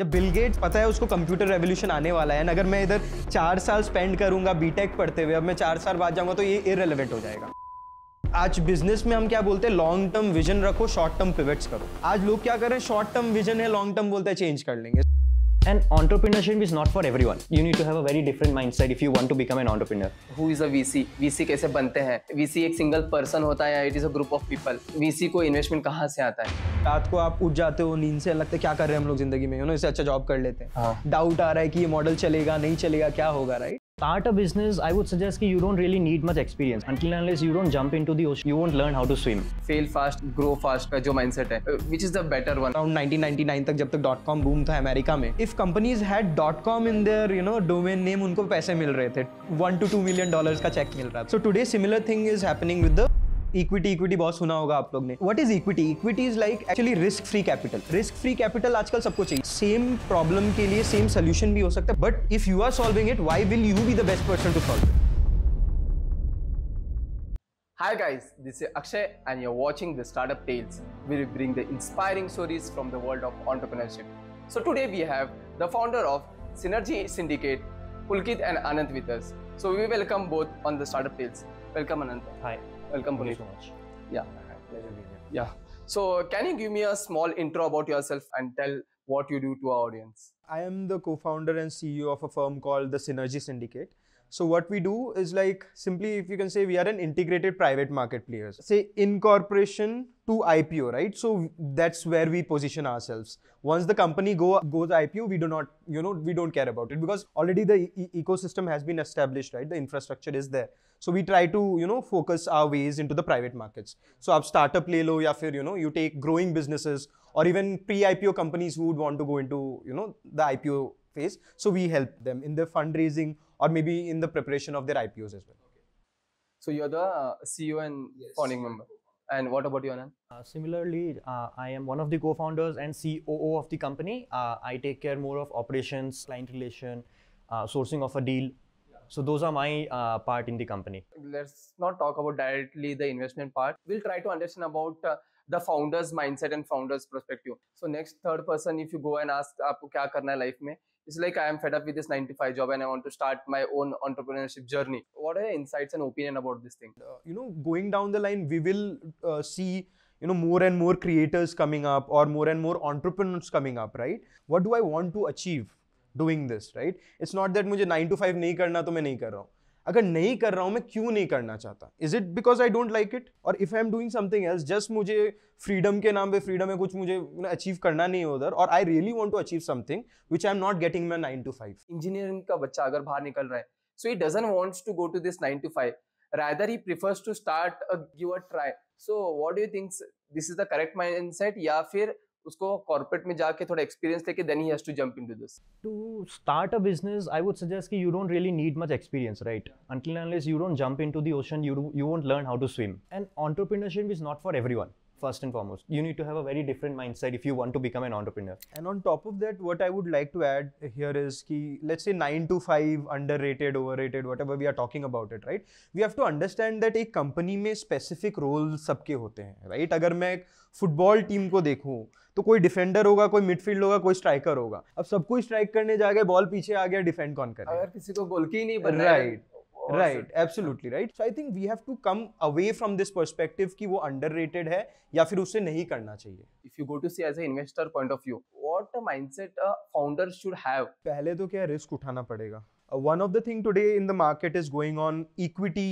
जब Bill Gates पता है उसको कंप्यूटर रेवोल्यूशन आने वाला है अगर मैं इधर चार साल स्पेंड करूंगा बीटेक पढ़ते हुए अब मैं चार साल बाद जाऊंगा तो ये इरेलीवेंट हो जाएगा आज बिजनेस में हम क्या बोलते हैं लॉन्ग टर्म विजन रखो शॉर्ट टर्म पिवेट्स करो आज लोग क्या कर रहे हैं शॉर्ट टर्म विजन है लॉन्ग टर्म बोलते हैं चेंज कर लेंगे And entrepreneurship is not for everyone. You need to have a very different mindset if you want to become an entrepreneur. Who is a VC? VC कैसे बनते हैं VC एक single person होता है it is a group of people VC को investment कहाँ से आता है रात को आप उठ जाते हो नींद से लगता है क्या कर रहे हैं हम लोग जिंदगी में यू नो इससे अच्छा जॉब कर लेते हैं डाउट हाँ। आ रहा है कि ये मॉडल चलेगा नहीं चलेगा क्या होगा right start a business, I would suggest that you don't really need much experience. Until unless you don't jump into the ocean, you won't learn how to swim. Fail fast, grow fast का jo mindset है, which is the better one. Around 1999 तक जब तक dot com boom था America में, if companies had dot com in their you know domain name उनको पैसे मिल रहे थे, one to two million dollars का check मिल रहा था. So today similar thing is happening with the equity equity बहुत सुना होगा आप लोग ने what is equity equity is like actually risk free capital risk free capital आजकल सबको चाहिए सेम प्रॉब्लम के लिए सेम सोल्यूशन भी हो सकता है but if you are solving it why will you be the best person to solve Hi guys, this is Akshay and you're watching The Startup Tales, where we bring the inspiring stories from the world of entrepreneurship. So today we have the founder of Synergy Syndicate, Pulkit and Anand with us. So we welcome both on The Startup Tales. Welcome Anand. Hi. Welcome, Thank Puneet. so much. Yeah. Pleasure being here. Yeah. So, can you give me a small intro about yourself and tell what you do to our audience? I am the co founder and CEO of a firm called the Synergy Syndicate. So what we do is like simply if you can say we are an integrated private market players. Say incorporation to IPO, right? So that's where we position ourselves. Once the company go goes IPO, we do not, you know, we don't care about it because already the e- ecosystem has been established, right? The infrastructure is there. So we try to, you know, focus our ways into the private markets. So आप startup lay low, या you know you take growing businesses or even pre-IPO companies who would want to go into you know the IPO phase. So we help them in their fundraising or maybe in the preparation of their IPOs as well. So you're the CEO and yes. founding member. And what about you, Anand? Uh, similarly, uh, I am one of the co-founders and COO of the company. Uh, I take care more of operations, client relation, uh, sourcing of a deal. So those are my uh, part in the company. Let's not talk about directly the investment part. We'll try to understand about uh, the founder's mindset and founder's perspective. So next third person, if you go and ask, आपको क्या करना है life में? it's like I am fed up with this 95 job and I want to start my own entrepreneurship journey. What are your insights and opinion about this thing? Uh, you know, going down the line, we will uh, see you know more and more creators coming up or more and more entrepreneurs coming up right what do i want to achieve doing this right it's not that mujhe 9 to 5 nahi karna to main nahi kar अगर नहीं कर रहा हूं मैं क्यों नहीं करना चाहता is it because I don't like it और if I am doing something else just मुझे फ्रीडम के नाम पे फ्रीडम है कुछ मुझे अचीव करना नहीं है उधर और I really want to achieve something which I am not getting my nine to five engineering का बच्चा अगर बाहर निकल रहा है so he doesn't wants to go to this nine to five rather he prefers to start a give a try so what do you think this is the correct mindset या फिर उसको कॉर्पोरेट में जाके थोड़ा experience लेके then he has to jump into this to start a business I would suggest कि you don't really need much experience right until unless you don't jump into the ocean you you won't learn how to swim and entrepreneurship is not for everyone first and foremost you need to have a very different mindset if you want to become an entrepreneur and on top of that what i would like to add here is ki let's say 9 to 5 underrated overrated whatever we are talking about it right we have to understand that एक company में specific roles sabke hote hain right right? अगर मैं football team को देखूं तो कोई defender होगा कोई मिडफील्ड होगा कोई स्ट्राइकर होगा अब सबको स्ट्राइक करने जाके बॉल पीछे आ गया डिफेंड कौन करेगा अगर किसी को गोल की नहीं बनना right right absolutely right so I think we have to come away from this perspective कि वो अंडररेटेड है या फिर उसे नहीं करना चाहिए if you go to see as a investor point of view what a mindset a founder should have पहले तो क्या रिस्क उठाना पड़ेगा one of the thing today in the market is going on equity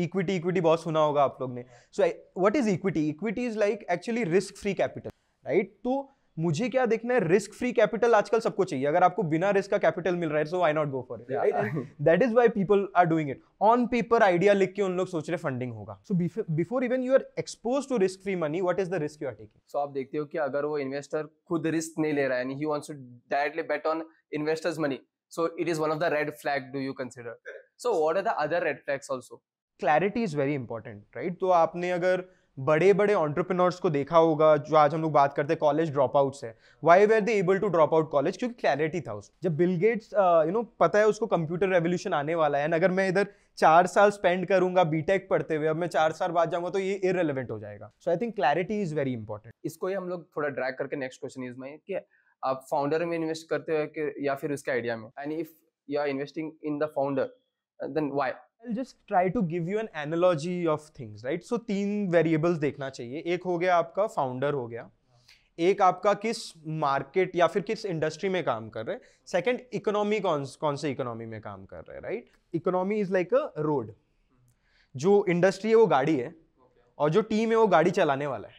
equity equity बहुत सुना होगा आप लोग ने so what is equity equity is like actually risk free capital right तो मुझे क्या देखना है रिस्क फ्री कैपिटल आजकल सबको चाहिए अगर आपको बिना रिस्क का कैपिटल मिल रहा है so I not go for it that is why people are doing it on paper idea लिख के उन लोग सोच रहे फंडिंग होगा so before even you are expose to risk free money what is the risk you are taking so आप देखते हो कि अगर वो इन्वेस्टर खुद रिस्क नहीं ले रहा है he to directly bet on investors money so it is one of the red flag do you consider so what are the other red flags also clarity is very important right तो आपने अगर बड़े बड़े entrepreneurs को देखा होगा जो आज हम लोग बात करते हैं कॉलेज ड्रॉप आउट्स है why were they able to drop out college क्योंकि क्लैरिटी था उसको जब बिल गेट्स यू नो पता है उसको कंप्यूटर रेवोल्यूशन आने वाला है एंड अगर मैं इधर चार साल स्पेंड करूंगा बीटेक पढ़ते हुए अब मैं चार साल बाद जाऊंगा तो ये इरेलीवेंट हो जाएगा so I think clarity is very important इसको ही हम लोग थोड़ा ड्रैक करके नेक्स्ट क्वेश्चन इज माई कि आप फाउंडर में इन्वेस्ट करते हो या फिर उसके आइडिया में and if you are investing in the founder then why I'll just try to give you an analogy of things, right? So तीन variables देखना चाहिए एक हो गया आपका founder हो गया एक आपका किस मार्केट या फिर किस इंडस्ट्री में काम कर रहे हैं सेकेंड इकोनॉमी कौन कौन से इकोनॉमी में काम कर रहे हैं right economy is like a road जो इंडस्ट्री है वो गाड़ी है और जो टीम है वो गाड़ी चलाने वाला है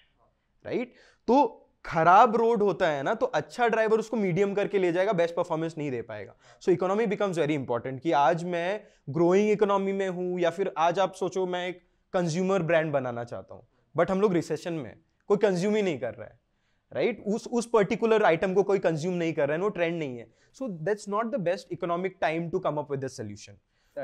राइट right? तो खराब रोड होता है ना तो अच्छा ड्राइवर उसको मीडियम करके ले जाएगा बेस्ट परफॉर्मेंस नहीं दे पाएगा so economy becomes very important कि आज मैं ग्रोइंग इकोनॉमी में हूँ या फिर आज आप सोचो मैं एक कंज्यूमर ब्रांड बनाना चाहता हूँ बट हम लोग रिसेशन में कोई कंज्यूम ही नहीं कर रहा है राइट right? उस उस पर्टिकुलर आइटम को कोई कंज्यूम नहीं कर रहा है वो ट्रेंड नहीं है so that's not the best economic time to come up with the solution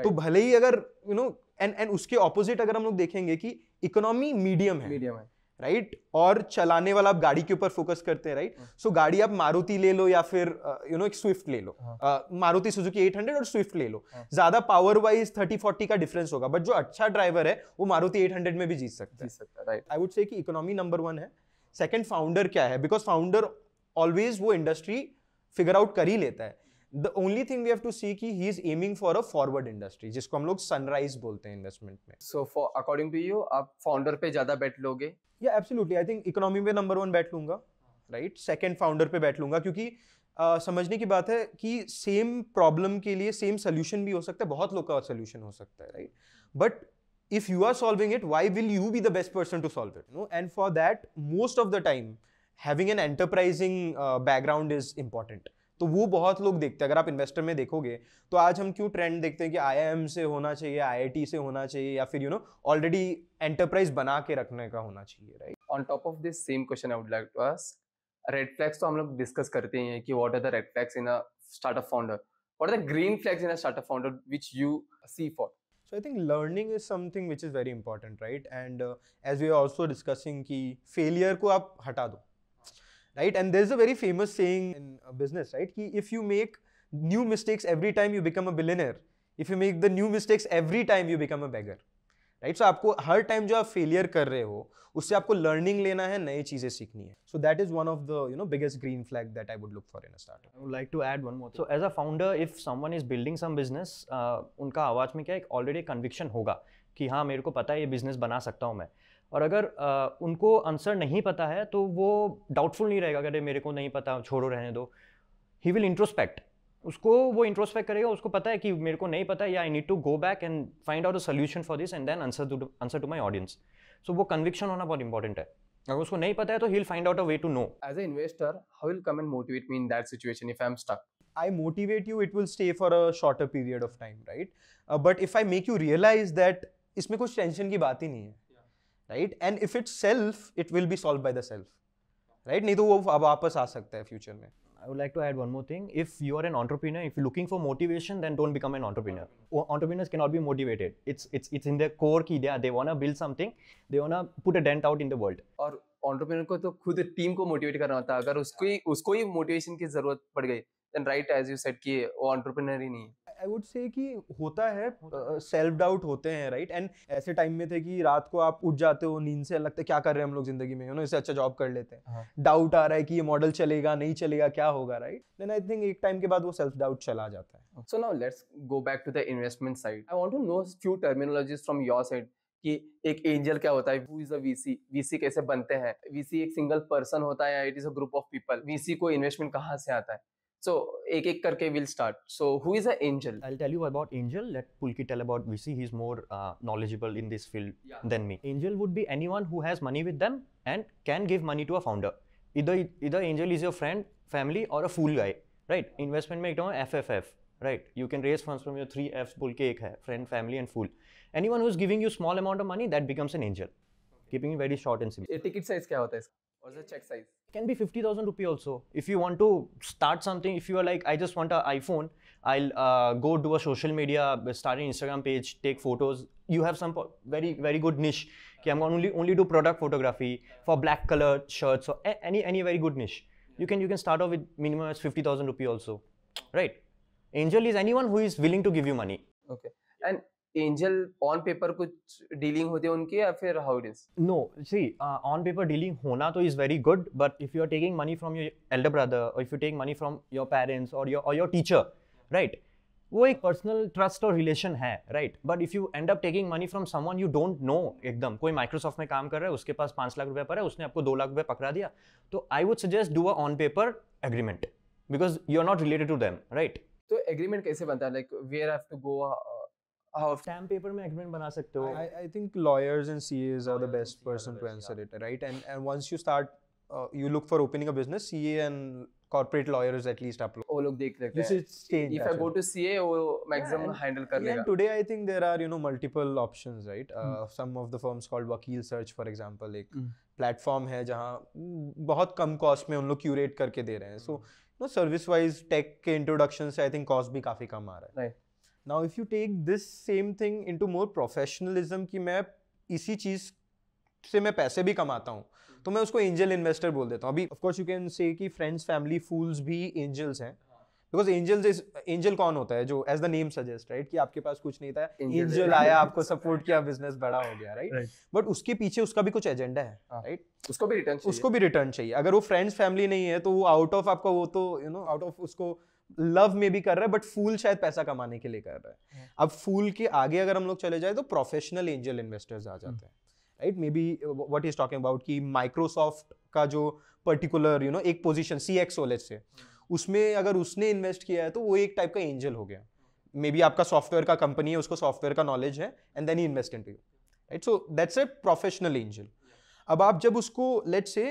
तो भले ही अगर यू नो एंड एंड उसके ऑपोजिट अगर हम लोग देखेंगे कि इकोनॉमी मीडियम है मीडियम है राइट right? और चलाने वाला आप गाड़ी के ऊपर फोकस करते हैं राइट सो हाँ। गाड़ी आप मारुति ले लो या फिर यू नो एक स्विफ्ट ले लो हाँ। मारुति सुजुकी 800 और स्विफ्ट ले लो हाँ। ज्यादा पावर वाइज 30 40 का डिफरेंस होगा बट जो अच्छा ड्राइवर है वो मारुति 800 में भी जीत सकता है राइट आई वुड से कि इकोनॉमी नंबर वन है सेकंड फाउंडर क्या है बिकॉज फाउंडर ऑलवेज वो इंडस्ट्री फिगर आउट कर ही लेता है the only thing we have to see की he is aiming for a forward industry जिसको हम लोग सनराइज बोलते हैं इन्वेस्टमेंट में so for according to you आप फाउंडर पे ज्यादा बैठ लोगे या एब्सोल्युटली आई थिंक इकोनॉमी पे नंबर वन बैठ लूंगा राइट सेकंड फाउंडर पे बैठ लूंगा क्योंकि Uh, समझने की बात है कि सेम प्रॉब्लम के लिए सेम सोल्यूशन भी हो सकता है बहुत लोग का सोल्यूशन हो सकता है right but if you are solving it why will you be the best person to solve it no and for that most of the time having an enterprising background is important तो वो बहुत लोग देखते हैं अगर आप investor में देखोगे तो आज हम क्यों ट्रेंड देखते हैं कि आई से होना चाहिए आई से होना चाहिए या फिर यू नो ऑलरेडी एंटरप्राइज बना के रखने का होना चाहिए right on top of this same question I would like to ask red flags तो हम लोग डिस्कस करते हैं कि what are the red flags in a startup founder what are the green flags in a startup founder which you see for so i think learning is something which is very important right and uh, as we are also discussing ki failure ko aap hata right? And there's a very famous saying in uh, business, right? Ki if you make new mistakes every time, you become a billionaire. If you make the new mistakes every time, you become a beggar. Right so आपको हर time जो आप failure कर रहे हो उससे आपको learning लेना है नई चीजें सीखनी है so that is one of the you know biggest green flag that I would look for in startup I would like to add one more so as a founder if someone is building some business उनका आवाज में क्या एक already conviction होगा कि हाँ मेरे को पता है ये बिजनेस बना सकता हूँ मैं और अगर आ, उनको आंसर नहीं पता है तो वो डाउटफुल नहीं रहेगा अरे मेरे को नहीं पता छोड़ो रहने दो ही विल इंट्रोस्पेक्ट उसको वो इंट्रोस्पेक्ट करेगा उसको पता है कि मेरे को नहीं पता या I need to go back and find out a solution for this and then answer to answer to my audience so वो कन्विक्शन होना बहुत इंपॉर्टेंट है अगर उसको नहीं पता है तो ही find out a way to know as a investor how will come and motivate me in that situation if I am stuck I motivate you it will stay for a shorter period of time right but if I make you realise that इसमें कुछ tension की बात ही नहीं है right and if it's self it will be solve by the self right नहीं तो वो अब वापस आ सकता है फ्यूचर में I would like to add one more thing if you are an entrepreneur if you looking for motivation then don't become an entrepreneur entrepreneurs can not be motivated it's it's it's in the core की they they want a build something they want a put a dent out in the world और entrepreneur को तो खुद team को motivate करना होता है अगर उसको ही उसको ही मोटिवेशन की जरूरत पड़ गई then right as you said कि वो ऑन्टरप्रीनियर ही नहीं आई वुड से कि होता है सेल्फ डाउट uh, होते हैं राइट एंड ऐसे टाइम में थे कि रात को आप उठ जाते हो नींद से लगता है क्या कर रहे हैं हम लोग जिंदगी में उन्होंने इससे अच्छा जॉब कर लेते हैं डाउट हाँ। आ रहा है कि ये मॉडल चलेगा नहीं चलेगा क्या होगा राइट देन आई थिंक एक टाइम के बाद वो सेल्फ डाउट चला जाता है so now let's go back to the investment side I want to know few terminologies from your side कि एक एंजल क्या होता है who is a VC VC कैसे बनते हैं वीसी एक सिंगल पर्सन होता है या it is a group of people VC को इन्वेस्टमेंट कहाँ से आता है So, ek ek karke we'll start. So, who is an angel? I'll tell you about angel. Let Pulki tell about VC. He's more uh, knowledgeable in this field yeah. than me. Angel would be anyone who has money with them and can give money to a founder. Either either angel is your friend, family, or a fool guy, right? Investment में एक FFF, right? You can raise funds from your three Fs. Pulki एक friend, family, and fool. Anyone who's giving you small amount of money, that becomes an angel. Okay. Keeping it very short and simple. A ticket size क्या होता है इसका? the check size? can be 50,000 rupee also. If you want to start something, if you are like, I just want an iPhone, I'll uh, go do a social media, start an Instagram page, take photos. You have some very, very good niche. Okay, I'm only, only do product photography for black color shirts or any, any very good niche. You can, you can start off with minimum as 50,000 rupee also, right? Angel is anyone who is willing to give you money. Okay. And angel on paper कुछ dealing होती है उनके या फिर how it is no see on paper dealing होना तो is very good but if you are taking money from your elder brother और if you take money from your parents और योर और योर टीचर राइट वो एक personal trust और relation है right but if you end up taking money from someone you don't know एकदम कोई Microsoft में काम कर रहा है उसके पास पांच लाख रुपए पर है उसने आपको दो लाख रुपए पकड़ा दिया तो I would suggest do a on paper agreement because you are not related to them right तो एग्रीमेंट कैसे बनता है like where have to go how stamp paper mein agreement bana sakte ho stamp paper में lawyers बना सकते हो I the best, and CS are the best person and answer it right and and once you start you look for opening a business CA and corporate lawyers at least आप लोग वो लोग देख लेते हैं i go to ca wo maximum yeah, handle kar lega handle कर लेगा today I think there are you know multiple options right some of the firms called Vakil search for example एक प्लेटफॉर्म hmm. है जहाँ बहुत कम cost में उन लोग curate करके दे रहे हैं so no service wise tech के इंट्रोडक्शन से आई थिंक कॉस्ट भी काफी कम आ रहा है right. Now if you take this same thing in to more professionalism कि मैं इसी चीज़ से मैं पैसे भी कमाता हूँ तो मैं उसको एंजल इन्वेस्टर बोल देता हूँ अभी ऑफकोर्स यू कैन से कि फ्रेंड्स फैमिली फूल्स भी एंजल्स हैं बिकॉज एंजल्स इज एंजल कौन होता है जो as the name suggest right कि आपके पास कुछ नहीं था एंजल आया आपको सपोर्ट किया बिजनेस बड़ा हो गया राइट right? But right. उसके पीछे उसका भी कुछ एजेंडा है राइट हाँ। right? उसको भी रिटर्न उसको भी रिटर्न चाहिए अगर वो फ्रेंड्स फैमिली नहीं है तो वो आउट ऑफ आपका वो तो यू नो आउट ऑफ उसको लव में भी कर रहा है बट फूल शायद पैसा कमाने के लिए कर रहा है हम्म। अब फूल के आगे अगर हम लोग चले जाए तो प्रोफेशनल एंजल इन्वेस्टर्स आ जाते हम्म। हैं right may be what is talking about कि माइक्रोसॉफ्ट का जो पर्टिकुलर यू नो एक पोजिशन सी एक्स ओलेज से उसमें अगर उसने इन्वेस्ट किया है तो वो एक टाइप का एंजल हो गया मे बी आपका सॉफ्टवेयर का कंपनी है उसको सॉफ्टवेयर का नॉलेज है and then he invest in to you right so that's a professional angel अब आप जब उसको लेट से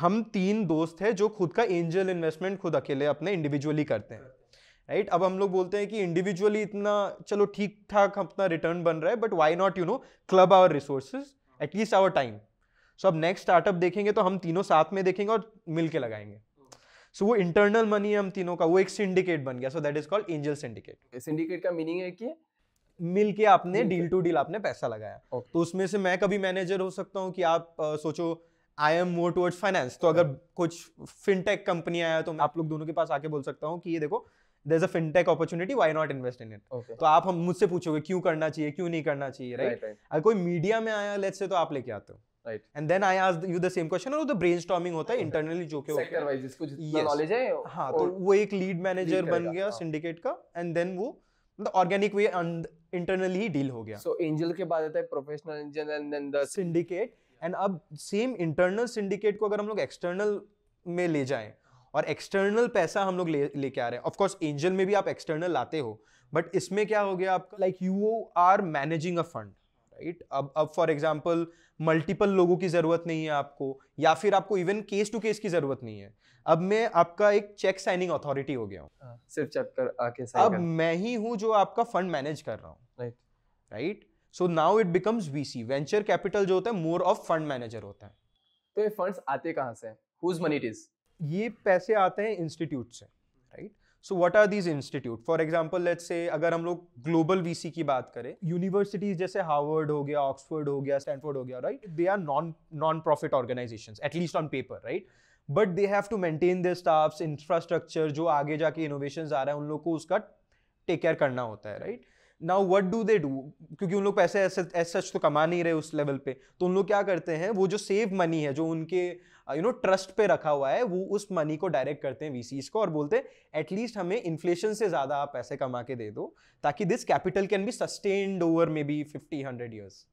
हम तीन दोस्त हैं जो खुद का एंजल इन्वेस्टमेंट खुद अकेले अपने इंडिविजुअली करते हैं राइट right? अब हम लोग बोलते हैं कि इंडिविजुअली इतना चलो ठीक ठाक अपना रिटर्न बन रहा है but why not you know club our resources at least our time so अब नेक्स्ट स्टार्टअप देखेंगे तो हम तीनों साथ में देखेंगे और मिल के लगाएंगे सो so, वो इंटरनल मनी है हम तीनों का वो एक सिंडिकेट बन गया so that is called angel syndicate syndicate का मीनिंग है कि मिल के आपने डील टू डील आपने पैसा लगाया okay. तो उसमें से मैं कभी मैनेजर हो सकता हूँ कि आप आ, सोचो I am more towards finance तो अगर कुछ फिनटेक कंपनी आया तो आप लोग दोनों के पास आके बोल सकता हूँ कि ये देखो there a fintech opportunity why not invest in it तो आप हम मुझसे पूछोगे क्यों करना चाहिए क्यों नहीं करना चाहिए राइट अगर कोई मीडिया में आया लेट से तो आप लेके आते हो right and then I you the same question और होता है इंटरनली जो है हाँ, तो वो एक लीड मैनेजर बन गया सिंडिकेट हाँ। का एंड देन वो मतलब ऑर्गेनिक वे इंटरनली ही डील हो गया सो एंजल के बाद आता है professional angel and then the syndicate and अब सेम इंटरनल सिंडिकेट को अगर हम लोग एक्सटर्नल में ले जाएं और एक्सटर्नल पैसा हम लोग ले लेके आ रहे हैं ऑफकोर्स एंजल में भी आप एक्सटर्नल लाते हो बट इसमें क्या हो गया आपका like you are managing a fund right अब अब फॉर एग्जाम्पल मल्टीपल लोगों की ज़रूरत नहीं है आपको या फिर आपको इवन केस टू केस की ज़रूरत नहीं है अब मैं आपका एक चेक साइनिंग अथॉरिटी हो गया हूँ हाँ, सिर्फ चेक कर आके अब मैं ही हूँ जो आपका फंड मैनेज कर रहा हूँ right right so now it becomes VC venture capital जो होता है मोर ऑफ फंड मैनेजर होता है तो ये फंड्स आते कहाँ से हुज मनी इट इज ये पैसे आते हैं इंस्टीट्यूट से right so what are these institute for example let's say अगर हम लोग ग्लोबल वीसी की बात करें यूनिवर्सिटीज जैसे हार्वर्ड हो गया ऑक्सफोर्ड हो गया स्टैनफोर्ड हो गया right they are non non profit organisation at least on paper right but they have to maintain they staffs infrastructure जो आगे जाके इनोवेशन आ रहा है उन लोग को उसका टेक केयर करना होता है right now what do they do क्योंकि उन लोग पैसे ऐसे सच तो कमा नहीं रहे उस लेवल पे तो उन लोग क्या करते हैं वो जो सेव मनी है जो उनके यू नो ट्रस्ट पे रखा हुआ है वो उस मनी को डायरेक्ट करते हैं वीसीज को और बोलते हैं एटलीस्ट हमें इन्फ्लेशन से ज़्यादा आप पैसे कमा के दे दो ताकि this capital can be sustained over may be fifty hundred years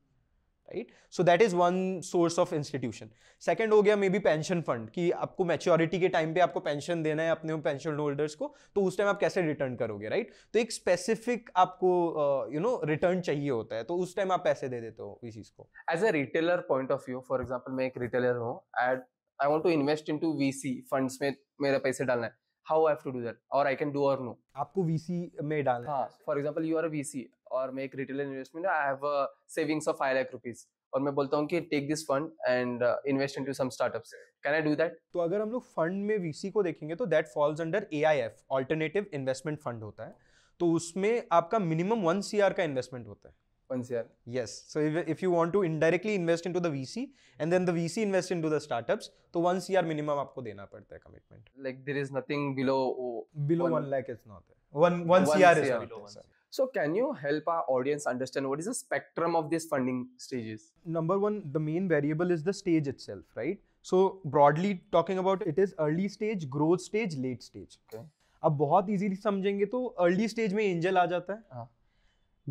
right so that is one source of institution second हो गया मे बी पेंशन फंड कि आपको मेच्योरिटी के टाइम पे आपको पेंशन देना है अपने पेंशन होल्डर्स को तो उस टाइम आप कैसे रिटर्न करोगे राइट right? तो एक स्पेसिफिक आपको यू नो रिटर्न चाहिए होता है तो उस टाइम आप पैसे दे देते हो इस चीज को as a retailer point of view for example मैं एक रिटेलर हूँ at I want to invest in to VC funds में मेरा पैसे डालना है how I have to do that, or I can do or no. आपको VC में डालना. हाँ, for example, you are a VC. और मैं एक retail investment I have savings of five lakh rupees और मैं बोलता हूँ कि take this fund and invest into some startups can I do that तो अगर हम लोग फंड में वीसी को देखेंगे तो that falls under AIF alternative investment fund होता है तो उसमें आपका मिनिमम वन सीआर का इन्वेस्टमेंट होता है one CR. Yes. So if, if you want to indirectly invest into the VC and then the VC invest into the startups, तो one CR minimum आपको देना पड़ता है commitment. Like there is nothing below. Below one, one lakh is not there. One one, one CR, CR is not there. So can you help our audience understand what is the spectrum of these funding stages? Number one, the main variable is the stage itself, right? So broadly talking about it is early stage, growth stage, late stage. Okay. अब बहुत easily समझेंगे तो early stage में angel आ जाता है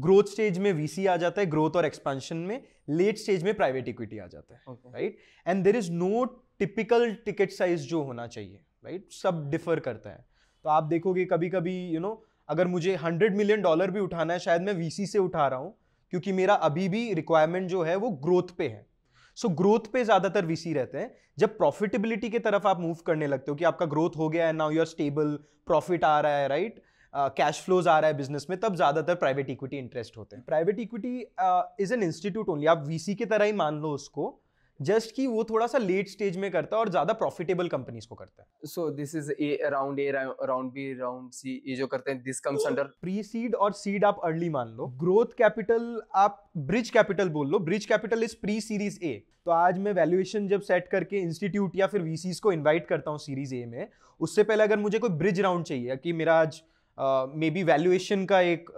growth stage में VC आ जाता है ग्रोथ और एक्सपेंशन में लेट स्टेज में प्राइवेट इक्विटी आ जाता है right and there is no typical ticket size जो होना चाहिए राइट right? सब डिफर करता है तो आप देखोगे कभी कभी यू you नो know, अगर मुझे हंड्रेड मिलियन डॉलर भी उठाना है शायद मैं वीसी से उठा रहा हूँ क्योंकि मेरा अभी भी रिक्वायरमेंट जो है वो ग्रोथ पे है सो so, ग्रोथ पे ज़्यादातर वीसी रहते हैं जब प्रॉफिटेबिलिटी की तरफ आप मूव करने लगते हो कि आपका ग्रोथ हो गया है now you are stable profit आ रहा है राइट कैश फ्लोज आ रहा है बिजनेस में तब ज़्यादातर प्राइवेट इक्विटी इंटरेस्ट होते हैं private equity is an institute only आप वीसी की तरह ही मान लो उसको जस्ट कि वो थोड़ा सा लेट स्टेज में करता है और ज़्यादा प्रॉफिटेबल कंपनीज को करता है so this is a round A round B round C ये जो करते हैं this comes under pre seed और सीड आप अर्ली मान लो ग्रोथ कैपिटल आप ब्रिज कैपिटल बोल लो bridge capital is pre series A तो आज मैं वैल्यूएशन जब सेट करके इंस्टीट्यूट या फिर वीसीज को इनवाइट करता हूँ सीरीज ए में उससे पहले अगर मुझे कोई ब्रिज राउंड चाहिए कि मेरा आज मे बी वैल्यूएशन का एक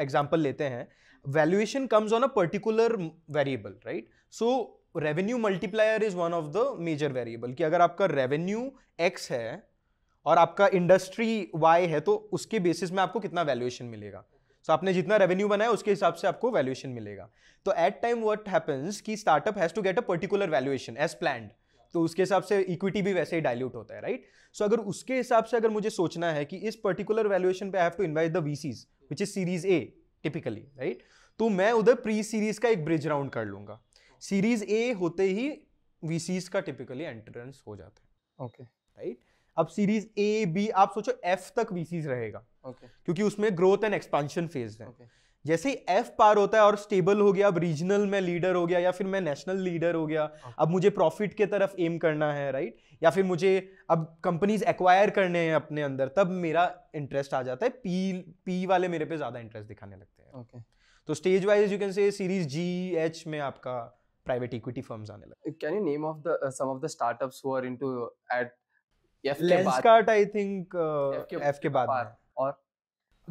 एग्जाम्पल uh, लेते हैं valuation comes on a particular variable right so revenue multiplier is one of the major variable कि अगर आपका रेवेन्यू एक्स है और आपका इंडस्ट्री वाई है तो उसके बेसिस में आपको कितना वैल्यूएशन मिलेगा सो so, आपने जितना रेवेन्यू बनाया उसके हिसाब से आपको वैल्यूएशन मिलेगा तो एट टाइम व्हाट हैपेंस कि startup has to get a particular valuation as plan तो उसके हिसाब से इक्विटी भी वैसे ही डायल्यूट होता है राइट right? सो so, अगर उसके हिसाब से अगर मुझे सोचना है कि इस पर्टिकुलर वैल्यूएशन पे I have to invite the VCs which is series A typically right तो मैं उधर प्री सीरीज का एक ब्रिज राउंड कर लूंगा सीरीज ए होते ही वीसीज का टिपिकली एंट्रेंस हो जाता है ओके राइट अब सीरीज ए बी आप सोचो एफ तक वीसीज रहेगा ओके okay. क्योंकि उसमें ग्रोथ एंड एक्सपेंशन फेज है okay. जैसे ही एफ पार होता है और स्टेबल हो गया अब रीजनल में लीडर हो गया या फिर मैं नेशनल लीडर हो गया अब मुझे प्रॉफिट के तरफ एम करना है राइट या फिर मुझे अब कंपनीज एक्वायर करने हैं अपने अंदर तब मेरा इंटरेस्ट आ जाता है पी पी वाले मेरे पे ज़्यादा इंटरेस्ट दिखाने लगते हैं ओके okay. तो stage wise you can say series G H में आपका private equity firms aane it. Uh, can you name of the uh, some of the startups who are into uh, at FK Lenskart i think uh, FK, baad or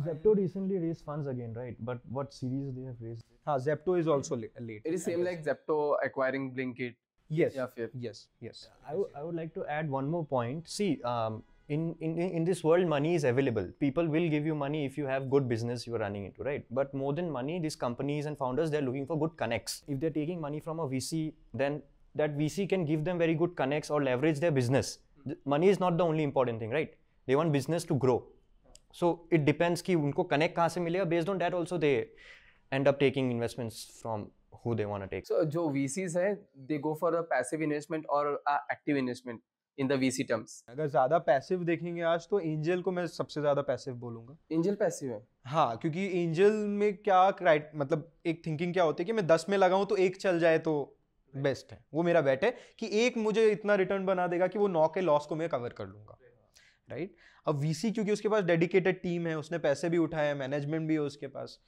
Zepto recently raised funds again, right? But what series they have raised? Ha, Zepto is also late. It is same like Zepto acquiring Blinkit. Yes. Yeah, yes. Yes. I would like to add one more point. See, um, in, in, in this world, money is available. People will give you money if you have good business you're running into, right? But more than money, these companies and founders, they're looking for good connects. If they're taking money from a VC, then that VC can give them very good connects or leverage their business. Money is not the only important thing, right? They want business to grow. So it depends कि उनको connect कहाँ से मिलेगा. Based on that also they end up taking investments from who they want to take. So जो VCs हैं, they go for a passive investment or a active investment. In the VC terms अगर ज्यादा passive देखेंगे आज तो angel को मैं सबसे ज्यादा पैसिव बोलूंगा एंजल पैसिव है हाँ क्योंकि एंजल में क्या क्राइट मतलब एक थिंकिंग क्या होती है कि मैं दस में लगाऊं तो एक चल जाए तो बेस्ट है वो मेरा बेट है कि एक मुझे इतना रिटर्न बना देगा कि वो नौ के लॉस को मैं कवर कर लूंगा राइट अब वीसी क्योंकि उसके पास डेडिकेटेड टीम है उसने पैसे भी उठाए हैं मैनेजमेंट भी है उसके पास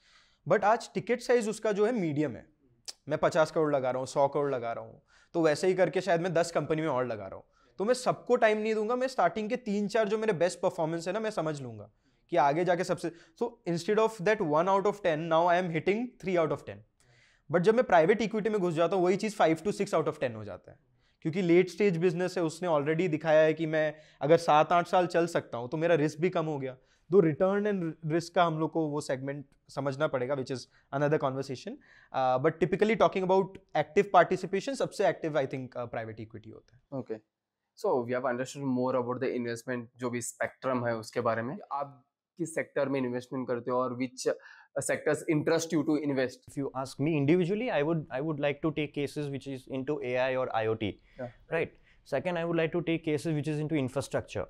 बट आज टिकट साइज उसका जो है मीडियम है मैं पचास करोड़ लगा रहा हूँ सौ करोड़ लगा रहा हूँ तो वैसे ही करके शायद मैं दस कंपनी में और लगा रहा हूँ तो मैं सबको टाइम नहीं दूंगा मैं स्टार्टिंग के तीन चार जो मेरे बेस्ट परफॉर्मेंस है ना मैं समझ लूंगा कि आगे जाके सबसे so instead of that one out of ten now I am hitting three out of ten but जब मैं प्राइवेट इक्विटी में घुस जाता हूँ वही चीज़ five to six out of ten हो जाता है क्योंकि लेट स्टेज बिजनेस है उसने ऑलरेडी दिखाया है कि मैं अगर सात आठ साल चल सकता हूँ तो मेरा रिस्क भी कम हो गया दो रिटर्न एंड रिस्क का हम लोग को वो सेगमेंट समझना पड़ेगा which is another conversation but typically talking about active participation सबसे active I think private equity होता है okay okay. So we have understood more about the investment जो भी स्पेक्ट्रम है उसके बारे में आप किस सेक्टर में इन्वेस्टमेंट करते हो और which sectors interest you to invest if you ask me individually I would I would like to take cases which is into A I और I O T right second I would like to take cases which is into infrastructure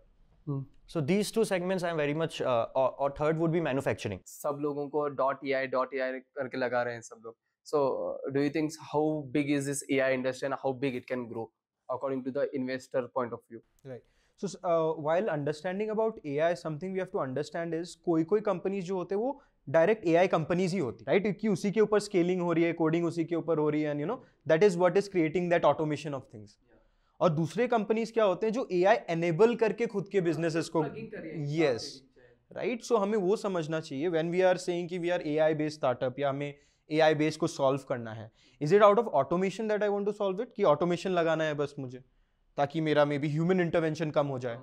so these two segments I am very much और third would भी manufacturing सब लोगों co dot A I dot A आई करके लगा रहे हैं सब लोग so do you think how big is this A I industry and how big it can grow according to the investor point of view right So uh, while understanding about AI, something we have to understand is कोई कोई companies जो होते हैं वो direct A I companies ही होती right right? कि उसी के ऊपर स्केलिंग हो रही है कोडिंग उसी के ऊपर हो रही है and you know that is what is creating that automation of things और दूसरे कंपनीज क्या होते हैं जो ए आई एनेबल करके खुद के बिजनेसेस को यस राइट सो हमें वो समझना चाहिए व्हेन वी आर सेइंग कि we are A I based startup या हमें ए आई बेस को सॉल्व करना है is it out of automation that I want to solve it कि ऑटोमेशन लगाना है बस मुझे ताकि मेरा मे बी ह्यूमन इंटरवेंशन कम हो जाए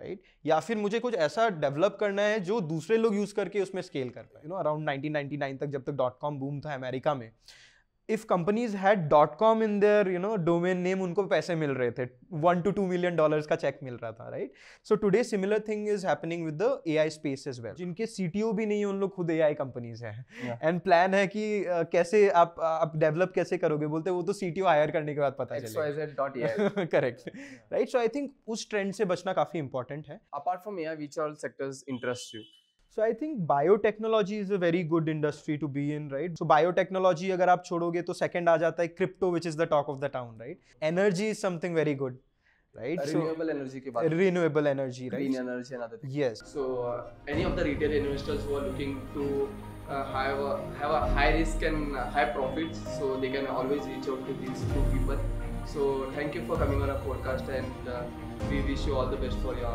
राइट right? या फिर मुझे कुछ ऐसा डेवलप करना है जो दूसरे लोग यूज़ करके उसमें स्केल कर पाए यू नो अराउंड 1999 तक जब तक डॉट कॉम बूम था अमेरिका में if companies had dot com in there you know domain name उनको पैसे मिल रहे थे one to two million dollars का चेक मिल रहा था right so today similar thing is happening with the A I space is well जिनके सी टी ओ भी नहीं है उन लोग खुद ए आई कंपनीज हैं एंड प्लान है कि uh, कैसे आप आप डेवलप कैसे करोगे बोलते वो तो सी टी ओ हायर करने के बाद पता चले correct right so I think उस ट्रेंड से बचना काफी इंपॉर्टेंट है apart from A I which all sectors interest you So I think biotechnology is a very good industry to be in, right? So biotechnology, अगर आप छोड़ोगे तो second आ जाता है crypto which the the talk of the town right energy is something very right renewable energy ke baad renewable energy right Renewable energy yes so uh, any of the retail investors who are looking to uh, have a, high risk and uh, high profits so they can always reach out to these two people so thank you for coming on our podcast and we wish you all the best for your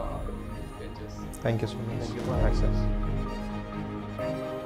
Thank you so much. Thank you for access.